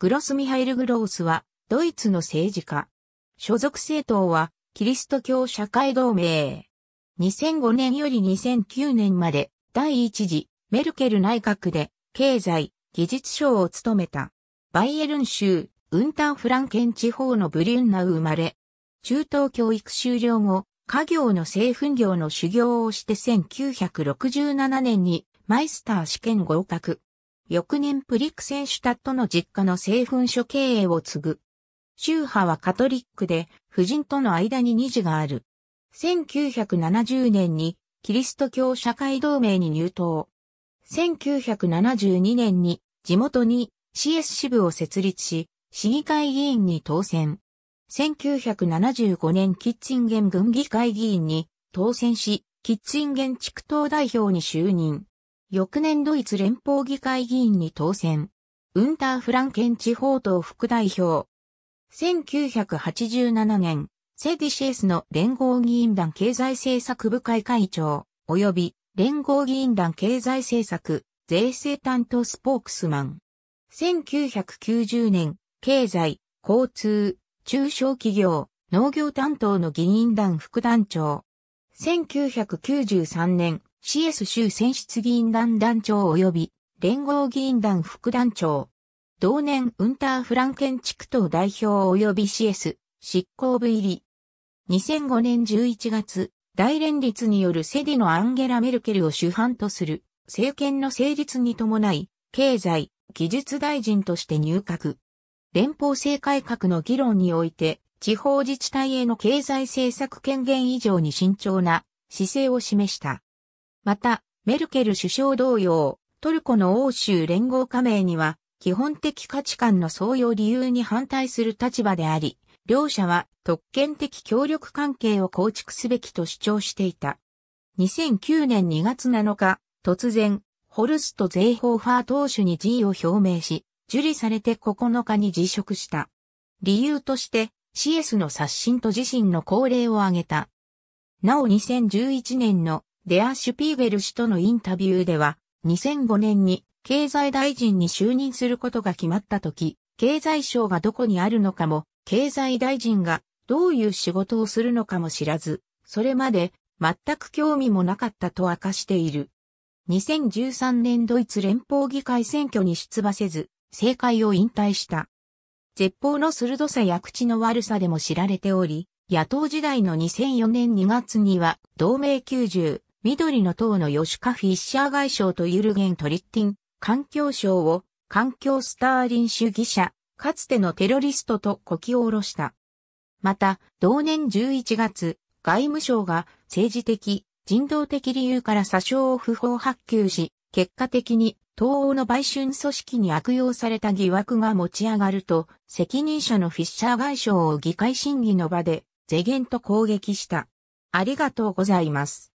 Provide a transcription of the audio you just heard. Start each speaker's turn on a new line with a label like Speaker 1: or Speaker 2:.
Speaker 1: グロスミハイル・グロースは、ドイツの政治家。所属政党は、キリスト教社会同盟。2005年より2009年まで、第一次、メルケル内閣で、経済、技術省を務めた。バイエルン州、ウンターフランケン地方のブリュンナウ生まれ。中等教育終了後、家業の製粉業の修行をして1967年にマイスター試験合格。翌年プリクセンシュタットの実家の製粉所経営を継ぐ。宗派はカトリックで、夫人との間に二児がある。1970年にキリスト教社会同盟に入党。1972年に地元に CS 支部を設立し、市議会議員に当選。1975年キッチンゲン軍議会議員に当選し、キッチンゲン地区党代表に就任。翌年ドイツ連邦議会議員に当選。ウンターフランケン地方党副代表。1987年、セディシエスの連合議員団経済政策部会会長、及び連合議員団経済政策、税制担当スポークスマン。1990年、経済、交通、中小企業、農業担当の議員団副団長。1993年、CS 州選出議員団団長及び連合議員団副団長。同年ウンターフランケン地区党代表及び CS 執行部入り。2005年11月、大連立によるセディのアンゲラ・メルケルを主犯とする政権の成立に伴い、経済、技術大臣として入閣。連邦制改革の議論において、地方自治体への経済政策権限以上に慎重な姿勢を示した。また、メルケル首相同様、トルコの欧州連合加盟には、基本的価値観の相用理由に反対する立場であり、両者は特権的協力関係を構築すべきと主張していた。2009年2月7日、突然、ホルスト・ゼイホーファー党首に辞意を表明し、受理されて9日に辞職した。理由として、シエスの刷新と自身の高齢を挙げた。なお2011年のデア・シュピーベル氏とのインタビューでは、2005年に経済大臣に就任することが決まった時、経済省がどこにあるのかも、経済大臣がどういう仕事をするのかも知らず、それまで全く興味もなかったと明かしている。2013年ドイツ連邦議会選挙に出馬せず、政界を引退した。絶望の鋭さや口の悪さでも知られており、野党時代の2004年2月には同盟90緑の党のヨシカ・フィッシャー外相とユルゲン・トリッティン、環境省を、環境スターリン主義者、かつてのテロリストとこき下ろした。また、同年11月、外務省が政治的、人道的理由から詐称を不法発給し、結果的に東欧の売春組織に悪用された疑惑が持ち上がると、責任者のフィッシャー外相を議会審議の場で、ゲンと攻撃した。ありがとうございます。